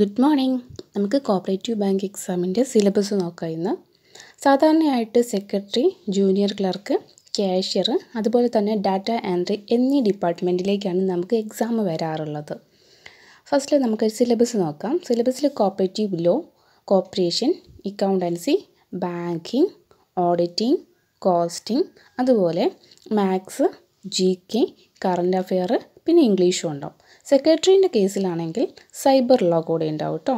good morning നമുക്ക് cooperative bank എക്സാമിൻ്റെ syllabus നോക്കാം ഇന്ന് സാധാരണയായിട്ട് സെക്രട്ടറി ജൂനിയർ ക്ലർക്ക് ക്യാഷ്യർ അതുപോലെ തന്നെ ഡാറ്റ എൻട്രി എന്നീ ഡിപ്പാർട്ട്മെൻറ്റിലേക്കാണ് നമുക്ക് എക്സാം വരാറുള്ളത് ഫസ്റ്റിൽ നമുക്ക് സിലബസ് നോക്കാം സിലബസിൽ cooperative law cooperation accountancy banking auditing costing അതുപോലെ maths G K current affair പിന്നെ ഇംഗ്ലീഷും ഉണ്ടാവും സെക്രട്ടറീൻ്റെ കേസിലാണെങ്കിൽ സൈബർ ലോ കൂടെ ഉണ്ടാവും കേട്ടോ